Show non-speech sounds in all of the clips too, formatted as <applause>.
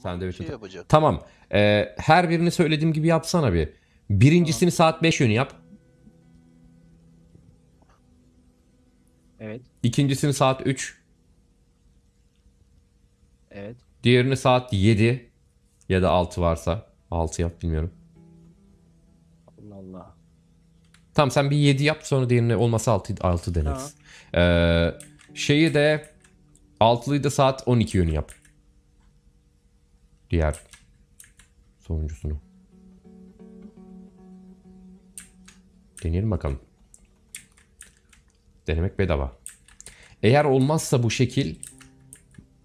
Sandviç şey yapacak. Tamam. Ee, her birini söylediğim gibi yapsana bir. Birincisini saat 5 yönü yap. Evet. İkincisini saat 3. Evet. Diğerini saat 7 ya da 6 varsa. 6 yap bilmiyorum. Allah Allah. Tamam sen bir 7 yap sonra diğerini olmasa 6, 6 deneriz. Ee, şeyi de 6'lıyı da saat 12 yönü yap diğer sonuncusunu. Deneyelim bakalım. Denemek bedava. Eğer olmazsa bu şekil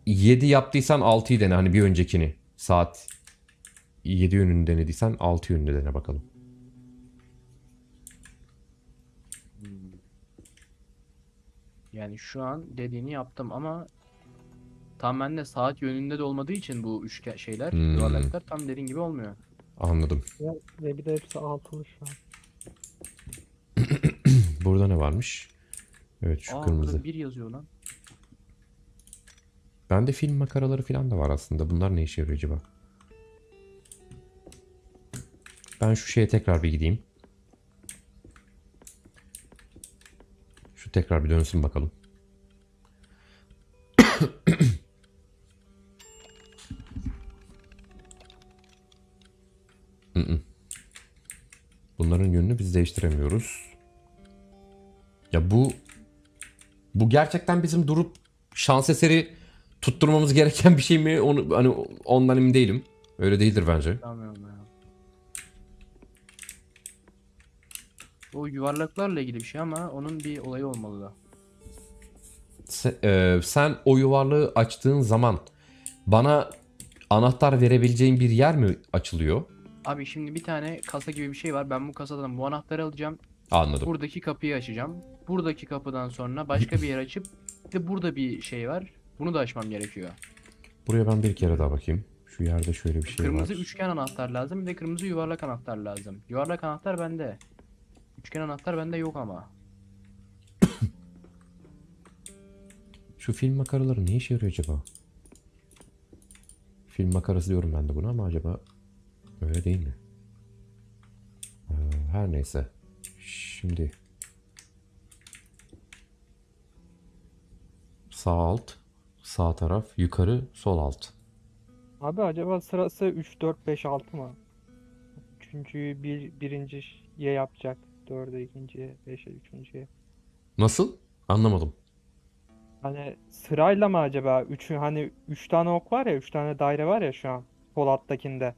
7 yaptıysan 6'yı dene. Hani bir öncekini. Saat 7 yönünü denediysen 6 yönünü dene bakalım. Yani şu an dediğini yaptım ama tamamen de saat yönünde de olmadığı için bu üç şeyler, Hmm. yuvarlaklar tam derin gibi olmuyor. Anladım. Ve, bir de hepsi altılı şu an. <clears throat> Burada ne varmış? Evet şu Aa, kırmızı. bir yazıyor lan. Bende film makaraları falan da var aslında. Bunlar ne işe yarıyor acaba? Ben şu şeye tekrar bir gideyim. Şu tekrar bir dönsün bakalım. Bunların yönünü biz değiştiremiyoruz. Ya bu bu gerçekten bizim durup şans eseri tutturmamız gereken bir şey mi? Onu hani ondan emin değilim. Öyle değildir bence. Bilmiyorum ya. O yuvarlaklarla ilgili bir şey ama onun bir olayı olmalı da. Sen, e, sen o yuvarlığı açtığın zaman bana anahtar verebileceğin bir yer mi açılıyor? Abi şimdi bir tane kasa gibi bir şey var. Ben bu kasadan bu anahtarı alacağım. Anladım. Buradaki kapıyı açacağım. Buradaki kapıdan sonra başka bir yer açıp de burada bir şey var. Bunu da açmam gerekiyor. Buraya ben bir kere daha bakayım. Şu yerde şöyle bir şey kırmızı var. Kırmızı üçgen anahtar lazım. Bir de kırmızı yuvarlak anahtar lazım. Yuvarlak anahtar bende. Üçgen anahtar bende yok ama. <coughs> Şu film makaraları ne işe yarıyor acaba? Film makarası diyorum ben de buna ama acaba Öyle değil mi? Ee, her neyse. Şimdi sağ alt, sağ taraf, yukarı, sol alt. Abi acaba sırası 3, 4, 5, 6 mı? Üçüncüyü bir, birinciye yapacak. dördü ikinciye, beşe üçüncüye. Nasıl? Anlamadım. Hani sırayla mı acaba? Üçü hani üç tane ok var ya, üç tane daire var ya şu an. Sol alttakinde.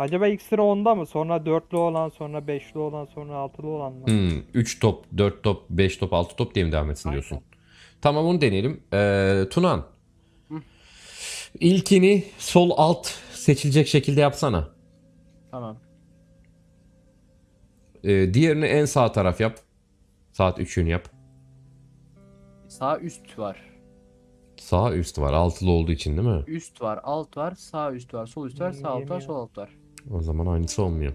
Acaba ilk sıra onda mı? Sonra dörtlü olan, sonra beşli olan, sonra altılı olan mı? Hmm, 3 top, dört top, beş top, altı top diye mi devam etsin diyorsun? Aynen. Tamam onu deneyelim. Ee, Tunan. Hı. İlkini sol alt seçilecek şekilde yapsana. Tamam. Ee, diğerini en sağ taraf yap. Saat 3'ünü yap. Sağ üst var. Sağ üst var. Altılı olduğu için değil mi? Üst var, alt var, sağ üst var, sol üst var, sağ alt var, sol alt var. O zaman aynısı olmuyor.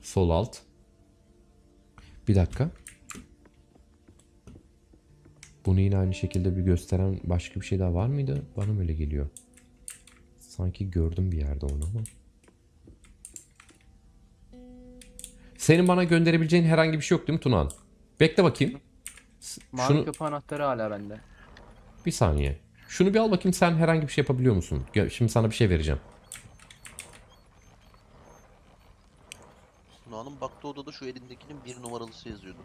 Sol alt. Bir dakika. Bunu yine aynı şekilde bir gösteren başka bir şey daha var mıydı? Bana öyle geliyor. Sanki gördüm bir yerde onu ama. Senin bana gönderebileceğin herhangi bir şey yok değil mi Tunan? Bekle bakayım. Mavi Şunu... kapı anahtarı hala bende. Bir saniye. Şunu bir al bakayım sen herhangi bir şey yapabiliyor musun? Şimdi sana bir şey vereceğim. Baktı odada şu elindekinin bir numaralısı yazıyordu.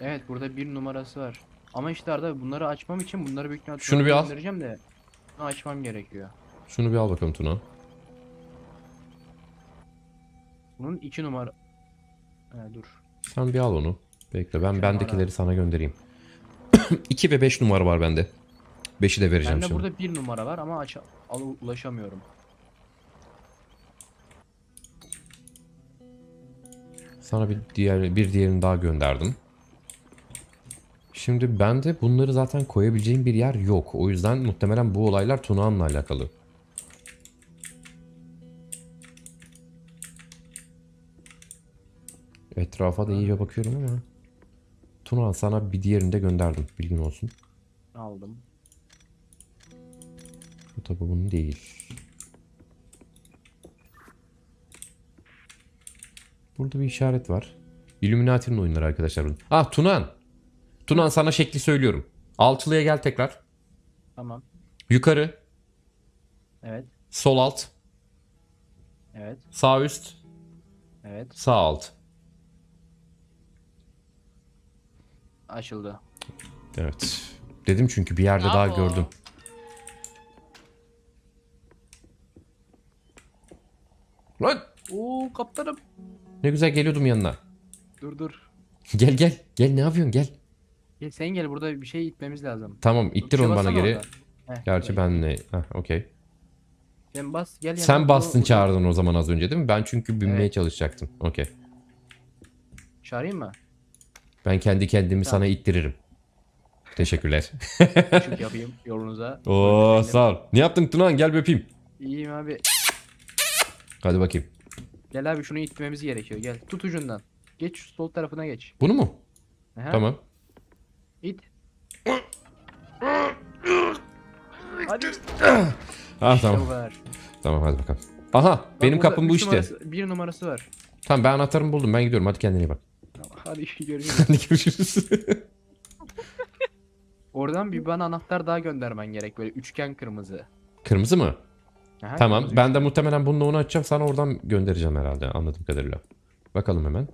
Evet burada bir numarası var. Ama işte Arda bunları açmam için bunları büyük ihtimalle Şunu bir al. göndereceğim de bunu açmam gerekiyor. Şunu bir al bakalım Tuna. Bunun iki numara... He, dur. Sen bir al onu. Bekle ben Şu bendekileri numara. sana göndereyim. 2 <clears throat> ve 5 numara var bende. 5'i de vereceğim Bende şimdi. burada bir numara var ama aç al ulaşamıyorum. Sana bir diğer bir diğerini daha gönderdim. Şimdi ben de bunları zaten koyabileceğim bir yer yok. O yüzden muhtemelen bu olaylar Tunağan'la alakalı. Etrafa da iyice bakıyorum ama. Tunağan sana bir diğerini de gönderdim. Bilgin olsun. Aldım. Bu tabi bunun değil. Burada bir işaret var. Illuminati'nin oyunları arkadaşlar. Ah Tunan. Tunan sana şekli söylüyorum. Altılıya gel tekrar. Tamam. Yukarı. Evet. Sol alt. Evet. Sağ üst. Evet. Sağ alt. Açıldı. Evet. Dedim çünkü bir yerde Bravo. daha gördüm. Lan! Oo kaptanım. Ne güzel geliyordum yanına. Dur dur. Gel gel. Gel ne yapıyorsun gel. Gel sen gel burada bir şey itmemiz lazım. Tamam ittir şey onu bana geri. Heh, Gerçi ben ne? Heh, okey. Sen bas gel. Sen bastın o... çağırdın o zaman az önce değil mi? Ben çünkü binmeye evet. çalışacaktım. Okey. Çağırayım mı? Ben kendi kendimi tamam. sana ittiririm. Teşekkürler. <laughs> Küçük yapayım yolunuza. Oo sağ ol. Ne yaptın Tunan? Gel bir öpeyim. İyiyim abi. Hadi bakayım. Gel abi şunu itmemiz gerekiyor. Gel tut ucundan. Geç şu sol tarafına geç. Bunu mu? Aha. Tamam. İt. Hadi. ah tamam. var. Tamam hadi bakalım. Aha Bak benim kapım bu işte. Numarası, bir numarası var. Tamam ben anahtarımı buldum ben gidiyorum hadi kendine iyi bak. hadi <laughs> görüşürüz. hadi görüşürüz. Oradan bir bana anahtar daha göndermen gerek böyle üçgen kırmızı. Kırmızı mı? Aha, tamam. Ben de muhtemelen bununla onu açacağım. Sana oradan göndereceğim herhalde anladığım kadarıyla. Bakalım hemen.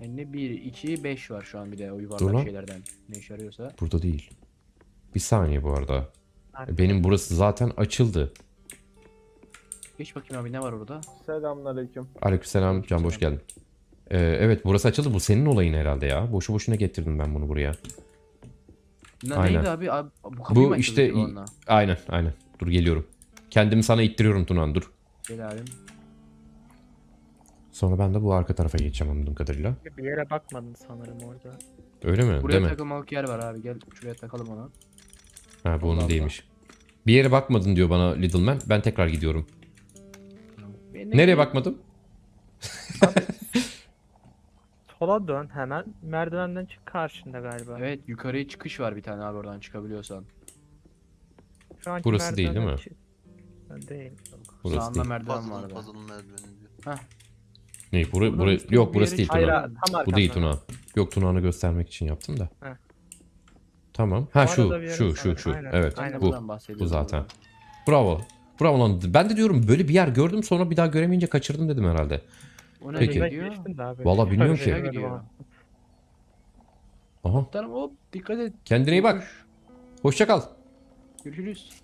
E, ne 1, 2, 5 var şu an bir de o yuvarlak Dur şeylerden. Ne işe yarıyorsa. Burada değil. Bir saniye bu arada. Aynen. E, benim burası zaten açıldı. Geç bakayım abi ne var orada? Selamünaleyküm. Aleykümselam Can hoş geldin. Ee, evet burası açıldı. Bu senin olayın herhalde ya. Boşu boşuna getirdim ben bunu buraya. Ne, Aynen. Neydi abi? abi bu, bu işte aynen aynen. Dur geliyorum. Kendimi sana ittiriyorum Tunan dur. Gel abim. Sonra ben de bu arka tarafa geçeceğim anladığım kadarıyla. Bir yere bakmadın sanırım orada. Öyle mi? Buraya Değil takılmalık mi? yer var abi gel şuraya takalım ona. Ha bu onun değilmiş. Bir yere bakmadın diyor bana Little Man. Ben tekrar gidiyorum. Benim Nereye bakmadım? Abi, <laughs> sola dön hemen. Merdivenden çık karşında galiba. Evet yukarıya çıkış var bir tane abi oradan çıkabiliyorsan. Burası değil değil mi? Çık. Değil. Burası Sağında değil. merdiven var. Puzzle'ın be. puzzle'ın merdiveni diyor. Ne buraya, Burada buraya... Yok burası değil Hayır, Tuna. Bu değil Tuna. Yok Tuna'nı göstermek için yaptım da. Heh. Tamam. Ha şu, şu, şu, şu. aynen, Evet, aynen. bu. Bu zaten. Bravo. Bravo lan. Ben de diyorum böyle bir yer gördüm sonra bir daha göremeyince kaçırdım dedim herhalde. O ne Peki. Ben Vallahi bilmiyorum ki. Aha. Tamam hop dikkat et. Kendine iyi bak. Hoşçakal. Görüşürüz.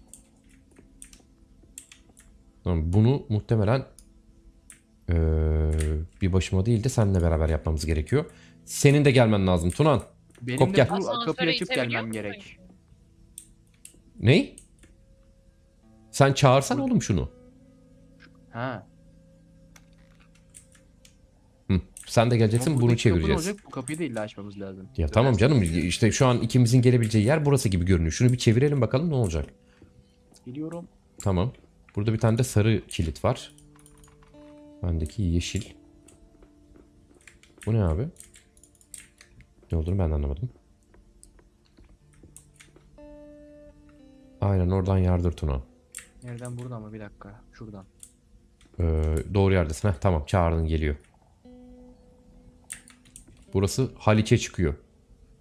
Bunu muhtemelen ee, bir başıma değil de seninle beraber yapmamız gerekiyor. Senin de gelmen lazım Tunan. Benim Kop gel. bu kapıyı açıp gelmem gerek. Ney? Sen çağırsan Hı. oğlum şunu. Ha. Sen de geleceksin bunu çevireceğiz. Olacak, bu kapıyı da illa açmamız lazım. Ya Biraz tamam canım işte şu an ikimizin gelebileceği yer burası gibi görünüyor. Şunu bir çevirelim bakalım ne olacak. Geliyorum. Tamam. Burada bir tane de sarı kilit var. Bendeki yeşil. Bu ne abi? Ne olduğunu ben anlamadım. Aynen oradan yardır Tuna. Nereden buradan mı? Bir dakika. Şuradan. Ee, doğru yerdesin. Heh, tamam çağırdın geliyor. Burası Haliç'e çıkıyor.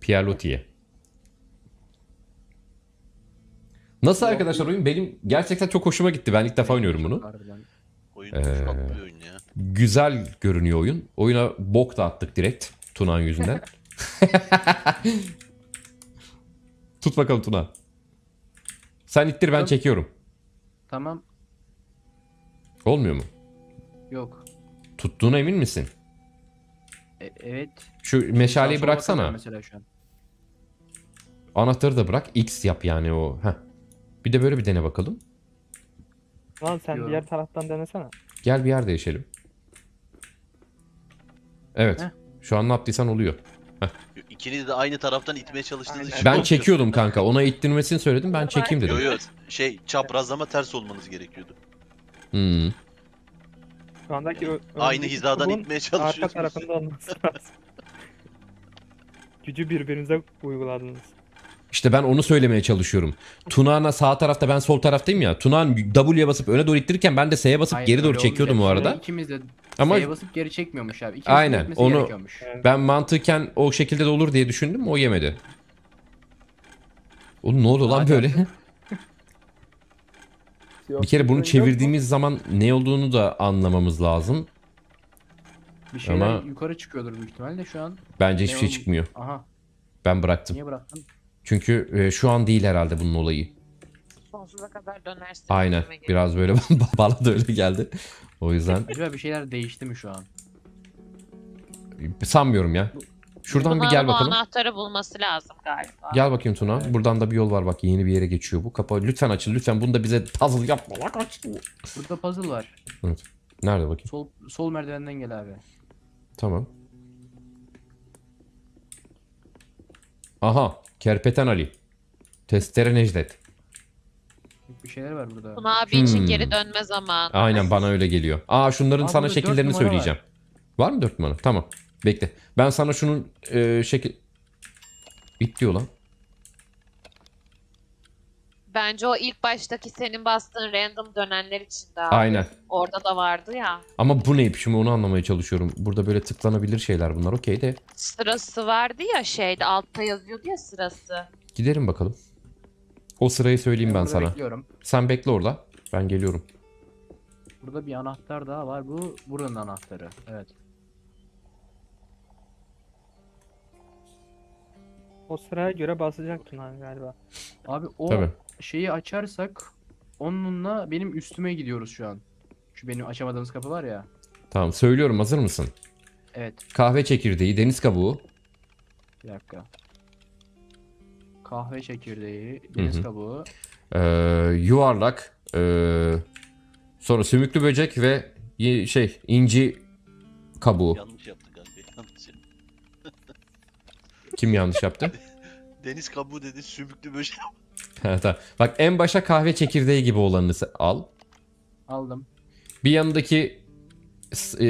Pierlotti'ye. Nasıl Yok. arkadaşlar oyun? Benim gerçekten çok hoşuma gitti. Ben ilk defa oynuyorum bunu. ee, Güzel görünüyor oyun. Oyuna bok da attık direkt. Tuna'nın yüzünden. <laughs> Tut bakalım Tuna. Sen ittir ben çekiyorum. Tamam. Olmuyor mu? Yok. Tuttuğuna emin misin? E- evet. Şu meşaleyi Sağa sola bıraksana. Mesela şu an. Anahtarı da bırak. X yap yani o. Heh. Bir de böyle bir dene bakalım. Lan sen Yok. diğer taraftan denesene. Gel bir yer değişelim. Evet. Heh. Şu an ne yaptıysan oluyor. İkiniz de aynı taraftan itmeye çalıştığınız Aynen. için. Ben çekiyordum kanka. Ona ittirmesini söyledim. Ben çekeyim dedim. Yok yok. Şey çaprazlama ters olmanız gerekiyordu. Hmm. Şu andaki Aynı önümüzdeki hizadan çubuğun itmeye Arka tarafında olması lazım. Gücü birbirinize uyguladınız. İşte ben onu söylemeye çalışıyorum. Tunağan'a sağ tarafta ben sol taraftayım ya. Tunağan W'ye basıp öne doğru ittirirken ben de S'ye basıp Hayır, geri doğru öyle çekiyordum olunca arada. İkimiz de Ama S'ye basıp geri çekmiyormuş abi. İkimiz Aynen, onu- ben mantıken o şekilde de olur diye düşündüm o yemedi. Oğlum ne oldu lan böyle? <laughs> Bir kere bunu şey çevirdiğimiz zaman ne olduğunu da anlamamız lazım. Bir şeyler Ama- yukarı çıkıyordur büyük ihtimalle şu an. Bence hiçbir şey çıkmıyor. Aha Ben bıraktım. niye bıraktın? Çünkü e, şu an değil herhalde bunun olayı. Sonsuza kadar dönersin. Aynen. Biraz böyle <laughs> bana da öyle geldi. O yüzden Acaba bir şeyler değişti mi şu an? sanmıyorum ya. Şuradan bir gel bakalım. anahtarı bulması lazım galiba. Gel bakayım Tuna. Evet. Buradan da bir yol var bak. Yeni bir yere geçiyor bu. Kapı lütfen açıl. Lütfen bunu da bize puzzle yapma. Bak aç. Burada puzzle var. Evet. Nerede bakayım? Sol, sol merdivenden gel abi. Tamam. Aha. Kerpeten Ali. Testere Necdet. Bir şeyler var burada. Tuna abi için hmm. geri dönme zamanı. Aynen bana öyle geliyor. Aa şunların Abi sana şekillerini numara var. söyleyeceğim. Var mı dört numara? Tamam. Bekle. Ben sana şunun e, şekil... İt diyor lan. Bence o ilk baştaki senin bastığın random dönenler için de Aynen. Orada da vardı ya. Ama bu ne şimdi onu anlamaya çalışıyorum. Burada böyle tıklanabilir şeyler bunlar okey de. Sırası vardı ya şeyde altta yazıyordu ya sırası. Gidelim bakalım. O sırayı söyleyeyim ben, ben sana. Bekliyorum. Sen bekle orada. Ben geliyorum. Burada bir anahtar daha var. Bu buranın anahtarı. Evet. O sıraya göre basacaktın abi galiba. Abi o Tabii şeyi açarsak onunla benim üstüme gidiyoruz şu an. Şu benim açamadığımız kapı var ya. Tamam söylüyorum hazır mısın? Evet. Kahve çekirdeği, deniz kabuğu. Bir dakika. Kahve çekirdeği, deniz Hı hı. kabuğu. Ee, yuvarlak. ee, sonra sümüklü böcek ve şey inci kabuğu. Yanlış yaptı galiba. Kim yanlış yaptı? <laughs> Deniz kabuğu dedi, sümüklü böcek. <laughs> Bak en başa kahve çekirdeği gibi olanını al. Aldım. Bir yanındaki e,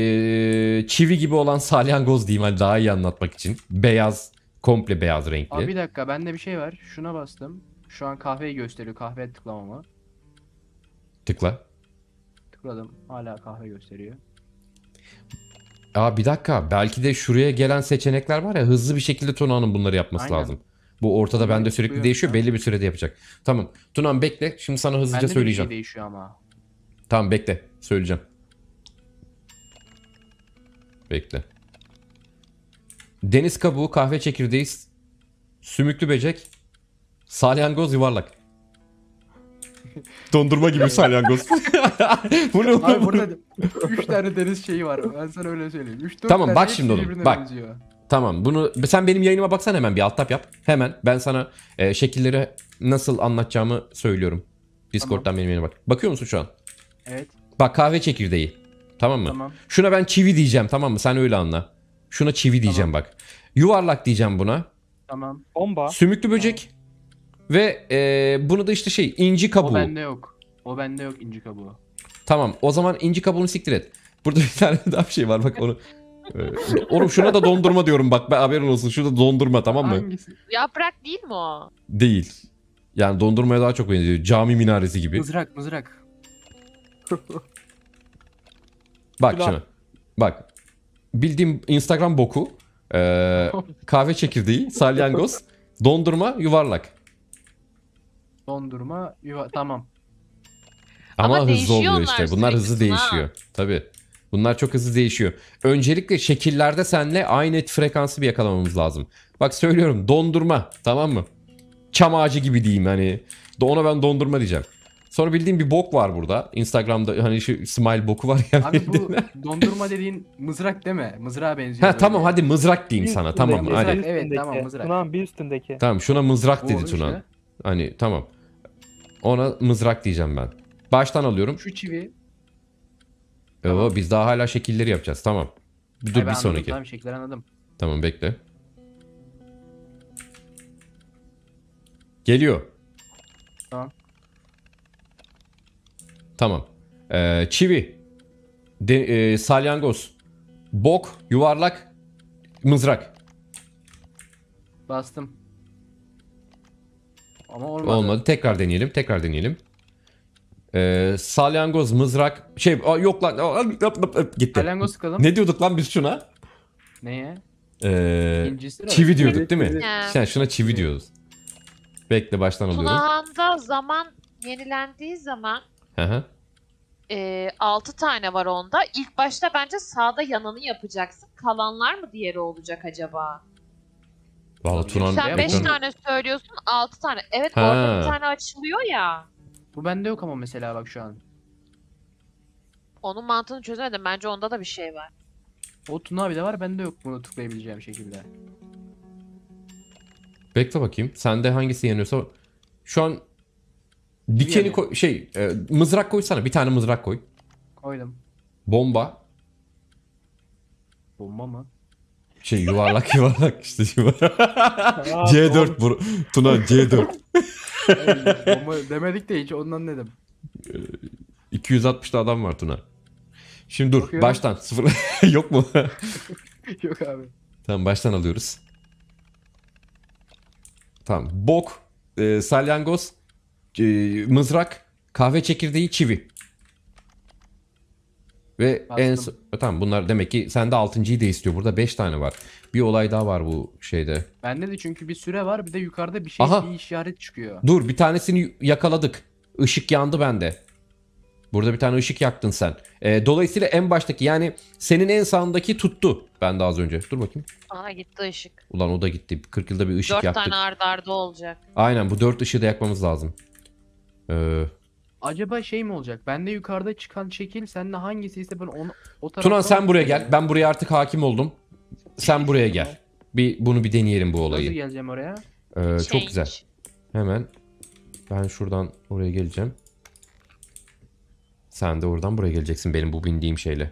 çivi gibi olan salyangoz diyeyim hani daha iyi anlatmak için. Beyaz, komple beyaz renkli. Abi bir dakika bende bir şey var. Şuna bastım. Şu an kahveyi gösteriyor. Kahve tıklamama. Tıkla. Tıkladım. Hala kahve gösteriyor. Aa bir dakika. Belki de şuraya gelen seçenekler var ya hızlı bir şekilde Tonu bunları yapması Aynen. lazım. Bu ortada bende sürekli Buyur değişiyor. Ya. Belli bir sürede yapacak. Tamam. Tunan bekle. Şimdi sana hızlıca bende şey söyleyeceğim. Bende şey değişiyor ama. Tamam bekle. Söyleyeceğim. Bekle. Deniz kabuğu, kahve çekirdeği, sümüklü böcek, salyangoz yuvarlak. <laughs> Dondurma gibi salyangoz. <laughs> bu ne? Abi burada 3 tane deniz şeyi var. Ben sana öyle söyleyeyim. 3 4 Tamam tane bak şimdi oğlum. Bak. Benziyor. Tamam bunu sen benim yayınıma baksan hemen bir alt tab yap. Hemen ben sana e, şekilleri nasıl anlatacağımı söylüyorum. Discord'dan Tamam. benim yayınıma bak. Bakıyor musun şu an? Evet. Bak kahve çekirdeği. Tamam mı? Tamam. Şuna ben çivi diyeceğim tamam mı? Sen öyle anla. Şuna çivi diyeceğim bak. Yuvarlak diyeceğim buna. Tamam. Bomba. Sümüklü böcek. Ve e, bunu da işte şey inci kabuğu. O bende yok. O bende yok inci kabuğu. Tamam o zaman inci kabuğunu siktir et. Burada bir tane <laughs> daha bir şey var bak onu. Ee, oğlum şuna da dondurma diyorum bak ben haberin olsun. Şurada dondurma tamam mı? Hangisi? Yaprak değil mi o? Değil. Yani dondurmaya daha çok benziyor. Cami minaresi gibi. Mızrak mızrak. <laughs> Bak Kula. şuna. Bak. Bildiğim Instagram boku. Ee, kahve çekirdeği, salyangoz, dondurma, yuvarlak. Dondurma, yuva tamam. Ama, Ama hızlı oluyor işte. Bunlar sürekli hızlı sınav. değişiyor. Tabii. Bunlar çok hızlı değişiyor. Öncelikle şekillerde senle aynı et frekansı bir yakalamamız lazım. Bak söylüyorum dondurma tamam mı? Çam ağacı gibi diyeyim hani. Ona ben dondurma diyeceğim. Sonra bildiğim bir bok var burada. Instagram'da hani şu smile boku var ya. Abi bu <laughs> dondurma dediğin mızrak değil mi? Mızrağa benziyor. Ha böyle. tamam hadi mızrak diyeyim bir sana. Tamam mızrak, hadi. Evet tamam mızrak. Tunan bir üstündeki. Tamam şuna mızrak bu dedi Tuna. Işte. Hani tamam. Ona mızrak diyeceğim ben. Baştan alıyorum. Şu çivi. Tamam. Oo, biz daha hala şekilleri yapacağız. Tamam. Dur Hayır, bir anladım, sonraki. Tamam şekilleri anladım. Tamam bekle. Geliyor. Tamam. Tamam. Ee, çivi. De, e, salyangoz. Bok, yuvarlak, mızrak. Bastım. Ama olmadı. Olmadı. Tekrar deneyelim. Tekrar deneyelim. Ee, salyangoz, mızrak, şey a, yok lan a, a, gitti. Salyangoz sıkalım. Ne diyorduk lan biz şuna? Neye? Ee, çivi diyorduk değil mi? Ya. Sen şuna çivi diyoruz. Bekle baştan alıyorum. Tunağan'da zaman yenilendiği zaman Hı hı. e, 6 tane var onda. İlk başta bence sağda yananı yapacaksın. Kalanlar mı diğeri olacak acaba? Vallahi Sen Sen 5 tane söylüyorsun 6 tane. Evet Ha. orada bir tane açılıyor ya. Bu bende yok ama mesela bak şu an. Onun mantığını çözemedim. Bence onda da bir şey var. O Tuna bile var. Bende yok bunu tıklayabileceğim şekilde. Bekle bakayım. Sende hangisi yanıyorsa şu an dikeni koy şey e, mızrak koysana. Bir tane mızrak koy. Koydum. Bomba. Bomba mı? Şey yuvarlak <laughs> yuvarlak işte yuvarlak. C4 bu. Tuna C4. <laughs> Bomba demedik de hiç ondan dedim. 260'da ee, adam var Tuna. Şimdi dur Bakıyorum. baştan sıfır <laughs> yok mu? yok abi. Tamam baştan alıyoruz. Tamam bok, e, salyangoz, e, mızrak, kahve çekirdeği, çivi. Ve Bastım. en son- tamam bunlar demek ki sende 6.'yı da istiyor. Burada 5 tane var. Bir olay daha var bu şeyde. Bende de çünkü bir süre var bir de yukarıda bir şey Aha. bir işaret çıkıyor. Dur bir tanesini yakaladık. Işık yandı bende. Burada bir tane ışık yaktın sen. Ee, dolayısıyla en baştaki yani senin en sağındaki tuttu. Ben de az önce. Dur bakayım. Aha gitti ışık. Ulan o da gitti. 40 yılda bir ışık Dört yaktık. tane ardarda olacak. Aynen bu 4 ışığı da yakmamız lazım. Ee, Acaba şey mi olacak? Bende yukarıda çıkan şekil seninle hangisi ise ben onu o tarafa... Tuna sen buraya gel. Ben buraya artık hakim oldum. Sen buraya gel. Bir bunu bir deneyelim bu olayı. Nasıl geleceğim oraya? Ee, çok şey. güzel. Hemen ben şuradan oraya geleceğim. Sen de oradan buraya geleceksin benim bu bindiğim şeyle.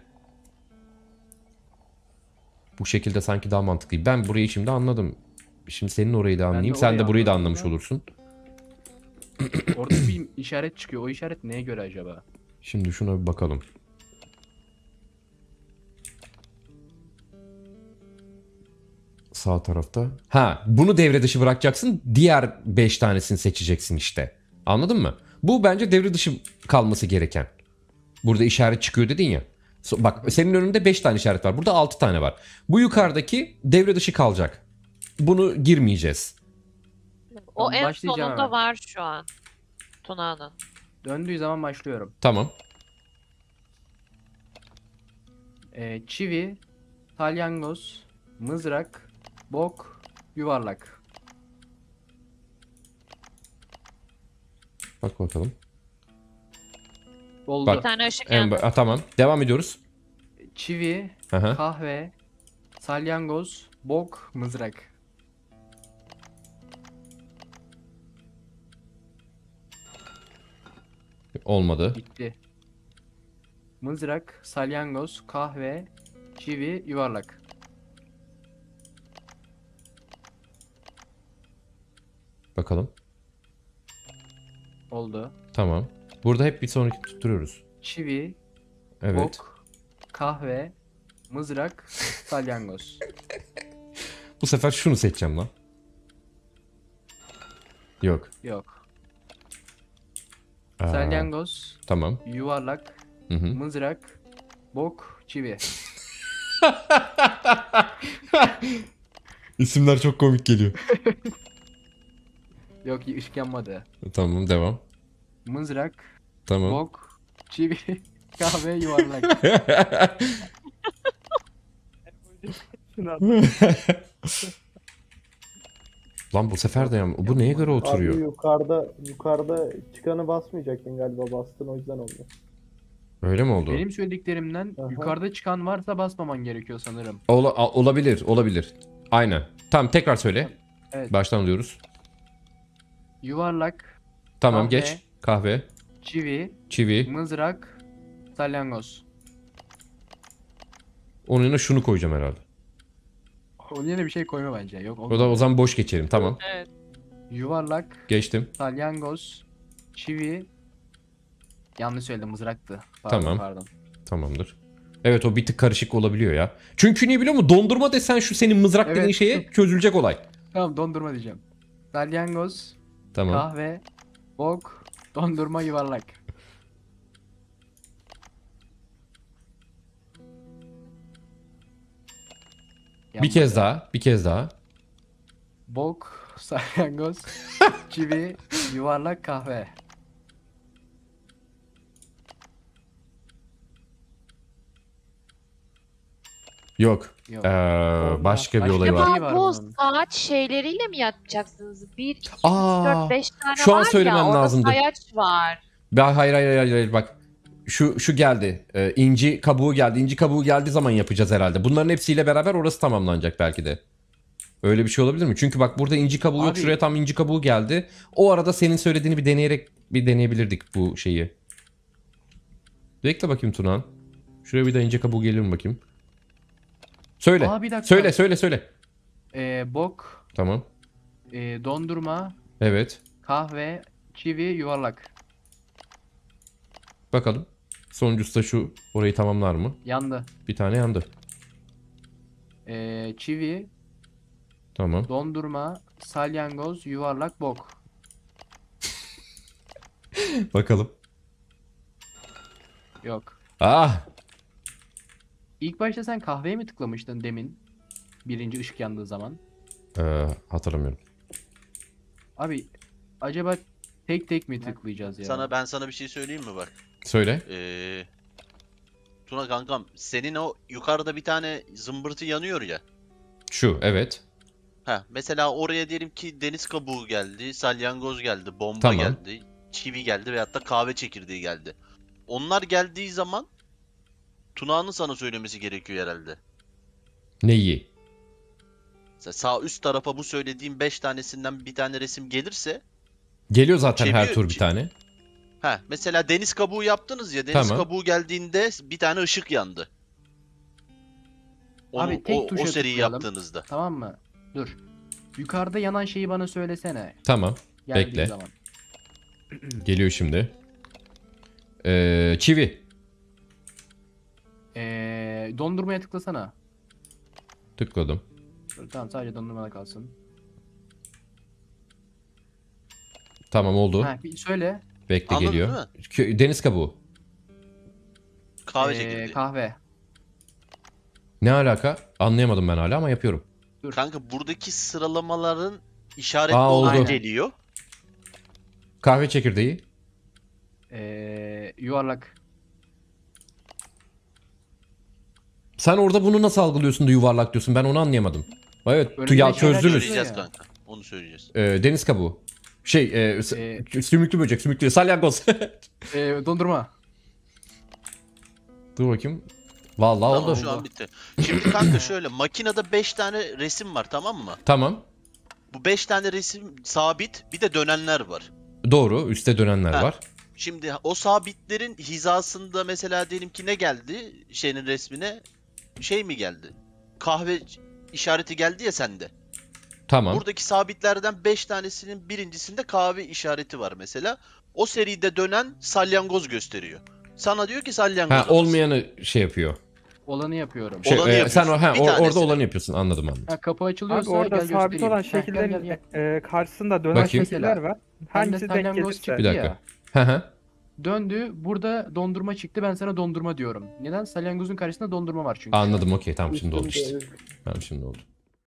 Bu şekilde sanki daha mantıklı. Ben burayı şimdi anladım. Şimdi senin orayı da anlayayım. de Sen de burayı da anlamış anladım. olursun. <clears throat> Orada bir işaret çıkıyor. O işaret neye göre acaba? Şimdi şuna bir bakalım. Sağ tarafta. Ha bunu devre dışı bırakacaksın. Diğer 5 tanesini seçeceksin işte. Anladın mı? Bu bence devre dışı kalması gereken. Burada işaret çıkıyor dedin ya. Bak senin önünde 5 tane işaret var. Burada 6 tane var. Bu yukarıdaki devre dışı kalacak. Bunu girmeyeceğiz. O en sonunda var şu an. Tuna'nın. Döndüğü zaman başlıyorum. Tamam. Ee, çivi, salyangoz, mızrak, bok, yuvarlak. Bak bakalım. Oldu. Bir tane ışık En, yandı. ba- tamam. Devam ediyoruz. Çivi, Aha. kahve, salyangoz, bok, mızrak. Olmadı. Bitti. Mızrak, salyangoz, kahve, çivi, yuvarlak. Bakalım. Oldu. Tamam. Burada hep bir sonraki tutturuyoruz. Çivi, Evet. ok, kahve, mızrak, salyangoz. <laughs> Bu sefer şunu seçeceğim lan. Yok. Yok. Ee, Salyangoz. Tamam. Yuvarlak. Hı hı. Mızrak. Bok. Çivi. <laughs> İsimler çok komik geliyor. <laughs> Yok ışık yanmadı. Tamam devam. Mızrak. Tamam. Bok. Çivi. <laughs> Kahve yuvarlak. Şunu at. Lan bu sefer de yani bu neye göre oturuyor? Abi yukarıda yukarıda çıkanı basmayacaktın galiba bastın o yüzden oldu. Öyle mi oldu? Benim söylediklerimden Aha. yukarıda çıkan varsa basmaman gerekiyor sanırım. Ola, olabilir, olabilir. Aynen. Tamam tekrar söyle. Evet. Baştan alıyoruz. Yuvarlak. Tamam kahve, geç. Kahve. Çivi. Çivi. Mızrak. Salyangoz. Onun yerine şunu koyacağım herhalde. Onun yerine bir şey koyma bence. Yok. O da o zaman boş geçelim. Tamam. Evet. Yuvarlak. Geçtim. Salyangoz. Çivi. Yanlış söyledim mızraktı. Pardon, tamam. Pardon. Tamamdır. Evet o bir tık karışık olabiliyor ya. Çünkü niye biliyor musun? Dondurma desen şu senin mızrak evet. dediğin şeye çözülecek olay. Tamam dondurma diyeceğim. Salyangoz. Tamam. Kahve. Bok. Dondurma yuvarlak. Bir kez daha, bir kez daha. Bok, <laughs> salyangoz, çivi yuvarlak kahve. Yok. Yok. Ee, başka, başka bir olay var. bu saat şeyleriyle mi yatacaksınız? 1, 2, 3, 4, 5 tane şu an var ya. söylemem lazımdı. Orada sayaç var. Ben, hayır, hayır hayır hayır bak şu şu geldi. E, inci kabuğu geldi. İnci kabuğu geldiği zaman yapacağız herhalde. Bunların hepsiyle beraber orası tamamlanacak belki de. Öyle bir şey olabilir mi? Çünkü bak burada inci kabuğu yok. Şuraya tam inci kabuğu geldi. O arada senin söylediğini bir deneyerek bir deneyebilirdik bu şeyi. Bekle bakayım Tunan. Şuraya bir daha inci kabuğu gelir mi bakayım? Söyle. Aa, bir dakika. söyle söyle söyle. Ee, bok, Tamam. e, dondurma, Evet. kahve, çivi, yuvarlak. Bakalım. Sonuncusu da şu orayı tamamlar mı? Yandı. Bir tane yandı. Ee, çivi, Tamam. dondurma, salyangoz, yuvarlak bok. <laughs> Bakalım. Yok. Ah! İlk başta sen kahveye mi tıklamıştın demin? Birinci ışık yandığı zaman. Ee, hatırlamıyorum. Abi acaba tek tek mi tıklayacağız ya? Sana ben sana bir şey söyleyeyim mi bak? Söyle. Ee, Tuna kankam senin o yukarıda bir tane zımbırtı yanıyor ya. Şu evet. Ha mesela oraya diyelim ki deniz kabuğu geldi, salyangoz geldi, bomba tamam. geldi, çivi geldi veyahut da kahve çekirdeği geldi. Onlar geldiği zaman Tuna'nın sana söylemesi gerekiyor herhalde. Neyi? Mesela sağ üst tarafa bu söylediğim 5 tanesinden bir tane resim gelirse Geliyor zaten çeviriyor, her tur bir tane. Ha mesela deniz kabuğu yaptınız ya deniz Tamam. kabuğu geldiğinde bir tane ışık yandı. Onu, Abi tek o, tuşa o seriyi yaptığınızda. Tamam mı? Dur. Yukarıda yanan şeyi bana söylesene. Tamam. Geldiği Bekle. Zaman. <clears throat> Geliyor şimdi. Ee, çivi. Ee, dondurmaya tıklasana. Tıkladım. Tamam sadece dondurmada kalsın. Tamam oldu. Ha, söyle. Bekle Anladın geliyor. Kö- Deniz kabuğu. Kahve Ee, çekirdeği. kahve. Ne alaka? Anlayamadım ben hala ama yapıyorum. Kanka buradaki sıralamaların işaretli Aa, oldu. geliyor. Kahve çekirdeği. Ee, yuvarlak. Sen orada bunu nasıl algılıyorsun da yuvarlak diyorsun? Ben onu anlayamadım. Evet, Öyle tu- çözdünüz. Onu söyleyeceğiz. Ee, deniz kabuğu. Şey e, e, sümüklü böcek sümüklü salyangoz. <laughs> e, dondurma. Dur bakayım. Vallahi tamam, oldu. şu an bitti. Şimdi kanka şöyle makinede 5 tane resim var tamam mı? Tamam. Bu 5 tane resim sabit bir de dönenler var. Doğru üstte dönenler ha. var. Şimdi o sabitlerin hizasında mesela diyelim ki ne geldi şeyin resmine? Şey mi geldi? Kahve işareti geldi ya sende. Tamam. Buradaki sabitlerden 5 tanesinin birincisinde kahve işareti var mesela. O seride dönen salyangoz gösteriyor. Sana diyor ki salyangoz. Ha, olmayanı şey yapıyor. Olanı yapıyorum. Şey, olanı e, sen ha, or, orada olanı yapıyorsun anladım anladım. Ha, kapı açılıyorsa Abi orada gel sabit olan şekillerin e, karşısında dönen Bakayım. şekiller var. Hangisi denk gelirse. Bir dakika. Hı Döndü. Burada dondurma çıktı. Ben sana dondurma diyorum. Neden? Salyangozun karşısında dondurma var çünkü. Anladım okey. Tamam şimdi oldu işte. Tamam şimdi oldu.